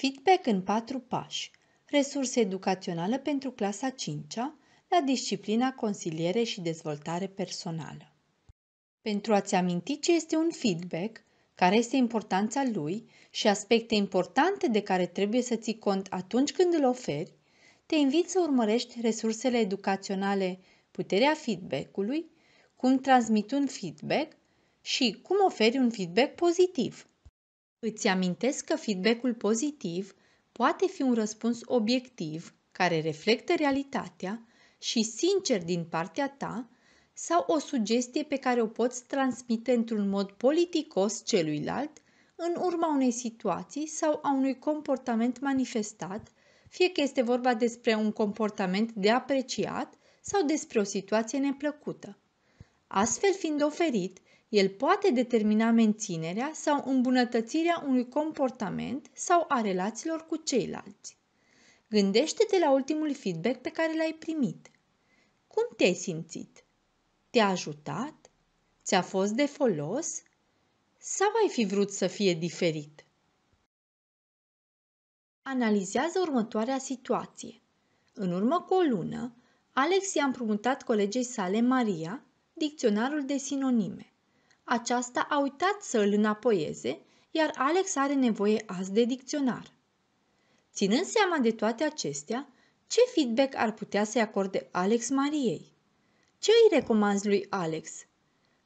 Feedback în patru pași. Resurse educaționale pentru clasa 5-a la disciplina consiliere și dezvoltare personală. Pentru a-ți aminti ce este un feedback, care este importanța lui și aspecte importante de care trebuie să ții cont atunci când îl oferi, te invit să urmărești resursele educaționale Puterea feedback-ului, cum transmit un feedback și cum oferi un feedback pozitiv. Îți amintesc că feedback-ul pozitiv poate fi un răspuns obiectiv care reflectă realitatea și sincer din partea ta sau o sugestie pe care o poți transmite într-un mod politicos celuilalt în urma unei situații sau a unui comportament manifestat, fie că este vorba despre un comportament de apreciat sau despre o situație neplăcută. Astfel fiind oferit, el poate determina menținerea sau îmbunătățirea unui comportament sau a relațiilor cu ceilalți. Gândește-te la ultimul feedback pe care l-ai primit. Cum te-ai simțit? Te-a ajutat? Ți-a fost de folos? Sau ai fi vrut să fie diferit? Analizează următoarea situație. În urmă cu o lună, Alex i-a împrumutat colegei sale Maria dicționarul de sinonime. Aceasta a uitat să îl înapoieze, iar Alex are nevoie azi de dicționar. Ținând seama de toate acestea, ce feedback ar putea să-i acorde Alex Mariei? Ce îi recomanzi lui Alex?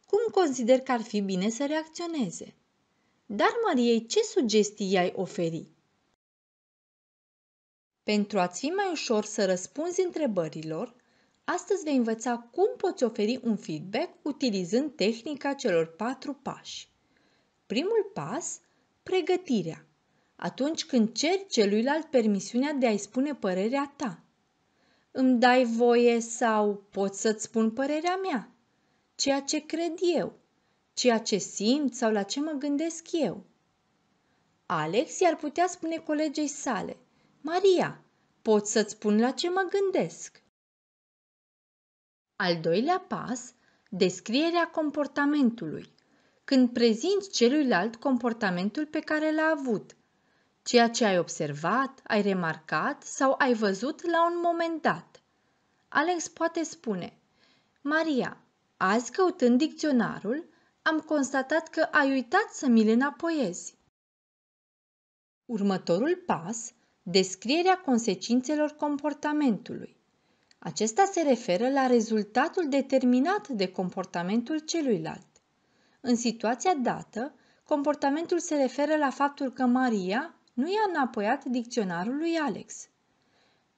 Cum consider că ar fi bine să reacționeze? Dar Mariei ce sugestii i-ai oferi? Pentru a-ți fi mai ușor să răspunzi întrebărilor, Astăzi vei învăța cum poți oferi un feedback utilizând tehnica celor patru pași. Primul pas, pregătirea. Atunci când ceri celuilalt permisiunea de a-i spune părerea ta. Îmi dai voie sau pot să-ți spun părerea mea, ceea ce cred eu, ceea ce simt sau la ce mă gândesc eu. Alex i-ar putea spune colegei sale, Maria, pot să-ți spun la ce mă gândesc. Al doilea pas, descrierea comportamentului, când prezinți celuilalt comportamentul pe care l-a avut, ceea ce ai observat, ai remarcat sau ai văzut la un moment dat. Alex poate spune, Maria, azi căutând dicționarul, am constatat că ai uitat să mi-l înapoiezi. Următorul pas, descrierea consecințelor comportamentului. Acesta se referă la rezultatul determinat de comportamentul celuilalt. În situația dată, comportamentul se referă la faptul că Maria nu i-a înapoiat dicționarul lui Alex.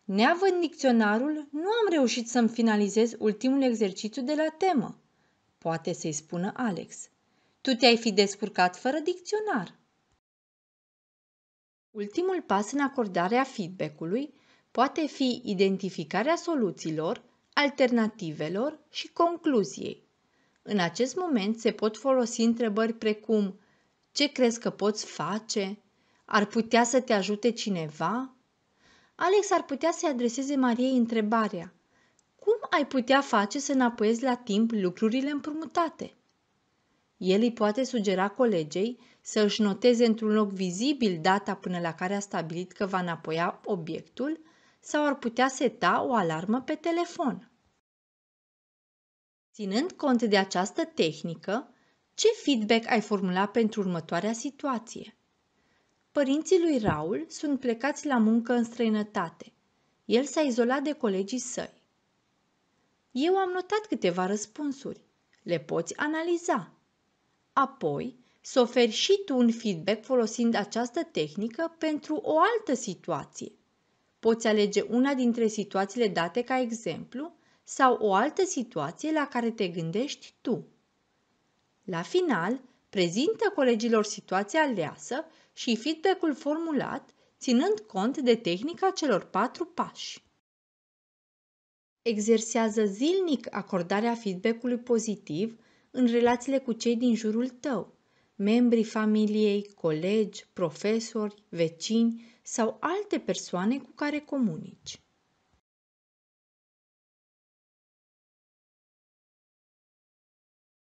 Neavând dicționarul, nu am reușit să-mi finalizez ultimul exercițiu de la temă. Poate să-i spună Alex. Tu te-ai fi descurcat fără dicționar. Ultimul pas în acordarea feedback-ului poate fi identificarea soluțiilor, alternativelor și concluziei. În acest moment se pot folosi întrebări precum ce crezi că poți face? Ar putea să te ajute cineva? Alex ar putea să-i adreseze Mariei întrebarea Cum ai putea face să înapoiezi la timp lucrurile împrumutate? El îi poate sugera colegei să își noteze într-un loc vizibil data până la care a stabilit că va înapoia obiectul sau ar putea seta o alarmă pe telefon. Ținând cont de această tehnică, ce feedback ai formula pentru următoarea situație? Părinții lui Raul sunt plecați la muncă în străinătate. El s-a izolat de colegii săi. Eu am notat câteva răspunsuri. Le poți analiza. Apoi, să oferi și tu un feedback folosind această tehnică pentru o altă situație. Poți alege una dintre situațiile date ca exemplu sau o altă situație la care te gândești tu. La final, prezintă colegilor situația aleasă și feedback-ul formulat, ținând cont de tehnica celor patru pași. Exersează zilnic acordarea feedback-ului pozitiv în relațiile cu cei din jurul tău membrii familiei, colegi, profesori, vecini sau alte persoane cu care comunici.